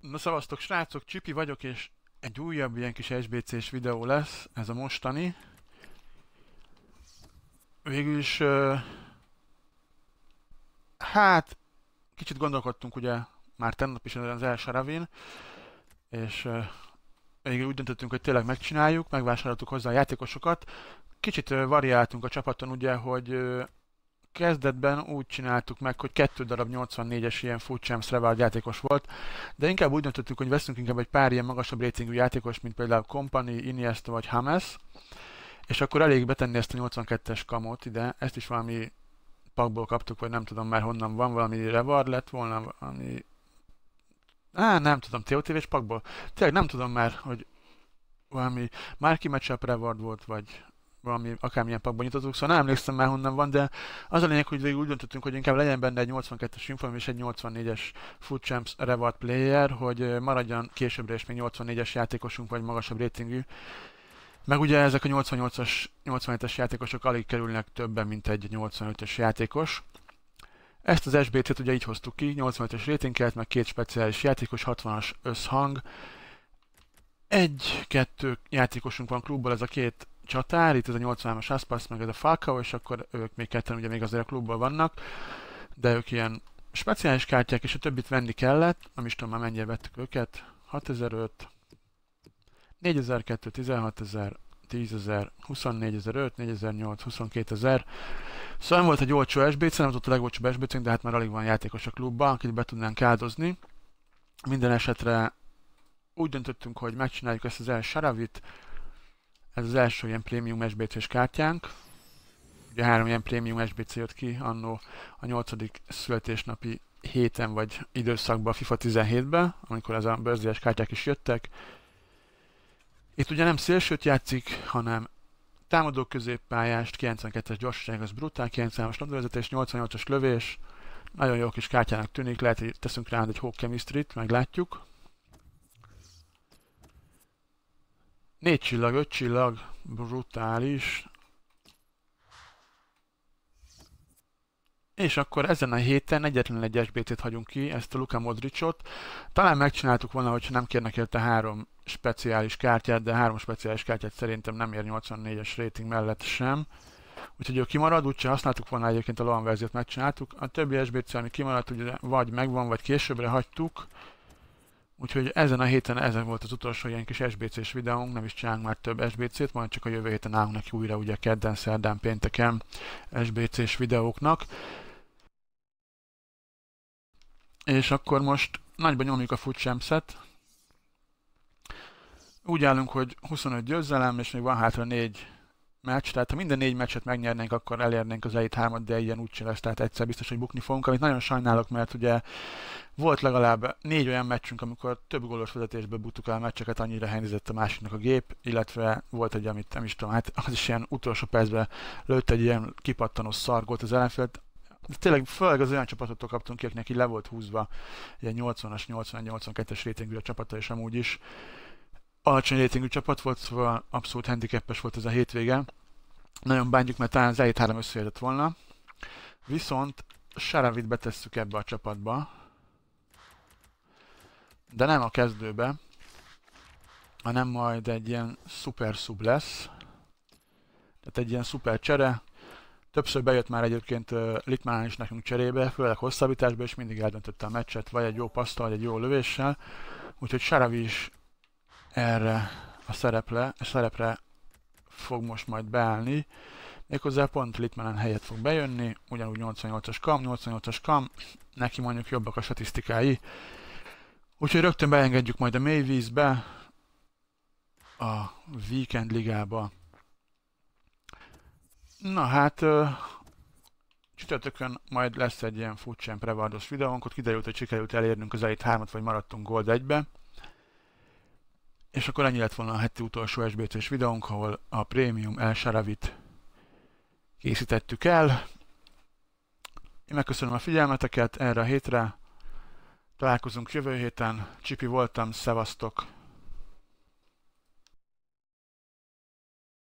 Na szavaztok srácok, Csipi vagyok, és egy újabb ilyen kis SBC-s videó lesz, ez a mostani. Végül is, hát, kicsit gondolkodtunk ugye már tennap is az első ravin, és végül úgy döntöttünk, hogy tényleg megcsináljuk, megvásároltuk hozzá a játékosokat. Kicsit variáltunk a csapaton ugye, hogy kezdetben úgy csináltuk meg, hogy kettő darab 84-es ilyen Food Champs Revált játékos volt, de inkább úgy döntöttük, hogy veszünk inkább egy pár ilyen magasabb rétingű játékos, mint például Company, Iniesta vagy Hames, és akkor elég betenni ezt a 82-es kamot, ide, ezt is valami pakból kaptuk, vagy nem tudom már honnan van, valami revar lett volna, valami... Á, nem tudom, TOTV-s pakból. Tényleg nem tudom már, hogy valami Márki Matchup reward volt, vagy valami, akármilyen pakban nyitottuk, szóval nem emlékszem már honnan van, de az a lényeg, hogy végül úgy döntöttünk, hogy inkább legyen benne egy 82-es Inform és egy 84-es Food Champs Reward Player, hogy maradjon későbbre is, még 84-es játékosunk, vagy magasabb ratingű. Meg ugye ezek a 88-as, 87-es játékosok alig kerülnek többen, mint egy 85-ös játékos. Ezt az sbc t ugye így hoztuk ki, 85-ös ratinget, meg két speciális játékos, 60-as összhang. Egy-kettő játékosunk van klubból, ez a két csatár, itt ez a 83-as Aspas, meg ez a Falcao, és akkor ők még ketten ugye még azért a klubban vannak, de ők ilyen speciális kártyák, és a többit venni kellett, nem is tudom már mennyire vettük őket, 6005, 4200, 16000, 10000, 24005, 4008, 22000. Szóval nem volt egy olcsó SBC, nem volt a legolcsóbb SBC, de hát már alig van játékos a klubban, akit be tudnánk áldozni. Minden esetre úgy döntöttünk, hogy megcsináljuk ezt az El Saravit, ez az első ilyen prémium SBC-s kártyánk. Ugye három ilyen prémium SBC jött ki annó a 8. születésnapi héten vagy időszakban, a FIFA 17-ben, amikor ez a bőrzélyes kártyák is jöttek. Itt ugye nem szélsőt játszik, hanem támadó középpályást, 92-es gyorsaság, az brutál, 93-as labdavezetés, 88-as lövés, nagyon jó kis kártyának tűnik, lehet, hogy teszünk rá egy Hawk meg meglátjuk. Négy csillag, öt csillag, brutális. És akkor ezen a héten egyetlen egy SBT-t hagyunk ki, ezt a Luka Modricot. Talán megcsináltuk volna, hogyha nem kérnek érte három speciális kártyát, de három speciális kártyát szerintem nem ér 84-es rating mellett sem. Úgyhogy ő kimarad, úgyse használtuk volna egyébként a LAN verziót, megcsináltuk. A többi SBC, ami kimaradt, ugye vagy megvan, vagy későbbre hagytuk. Úgyhogy ezen a héten ezen volt az utolsó ilyen kis SBC-s videónk, nem is csinálunk már több SBC-t, majd csak a jövő héten állunk neki újra, ugye kedden, szerdán, pénteken SBC-s videóknak. És akkor most nagyban nyomjuk a futsemszet. Úgy állunk, hogy 25 győzelem, és még van hátra 4 meccs, tehát ha minden négy meccset megnyernénk, akkor elérnénk az elit hármat, de ilyen úgy lesz, tehát egyszer biztos, hogy bukni fogunk, amit nagyon sajnálok, mert ugye volt legalább négy olyan meccsünk, amikor több gólos vezetésbe buktuk el meccseket, annyira helyezett a másiknak a gép, illetve volt egy, amit nem is tudom, hát az is ilyen utolsó percben lőtt egy ilyen kipattanó szargót az ellenfélt, de tényleg főleg az olyan csapatoktól kaptunk ki, akinek így le volt húzva, ilyen 80-as, 80-82-es rétingű a csapata, és amúgy is alacsony rétingű csapat volt, szóval abszolút handicapes volt ez a hétvége. Nagyon bántjuk, mert talán az elét három összejöhetett volna. Viszont Saravit betesszük ebbe a csapatba. De nem a kezdőbe, hanem majd egy ilyen szuper sub lesz. Tehát egy ilyen szuper csere. Többször bejött már egyébként Litmán is nekünk cserébe, főleg hosszabbításba, és mindig eldöntötte a meccset, vagy egy jó pasztal, vagy egy jó lövéssel. Úgyhogy Saravi is erre a szereple, a szerepre fog most majd beállni, méghozzá pont Litmanen helyett fog bejönni, ugyanúgy 88-as kam, 88-as kam, neki mondjuk jobbak a statisztikái, úgyhogy rögtön beengedjük majd a vízbe, a Weekend Ligába. Na hát, csütörtökön majd lesz egy ilyen food champ videónk, ott kiderült, hogy sikerült elérnünk az elit 3 vagy maradtunk Gold 1-be. És akkor ennyi lett volna a heti utolsó SBC-s videónk, ahol a Premium El Saravit készítettük el. Én megköszönöm a figyelmeteket erre a hétre. Találkozunk jövő héten. Csipi voltam, szevasztok!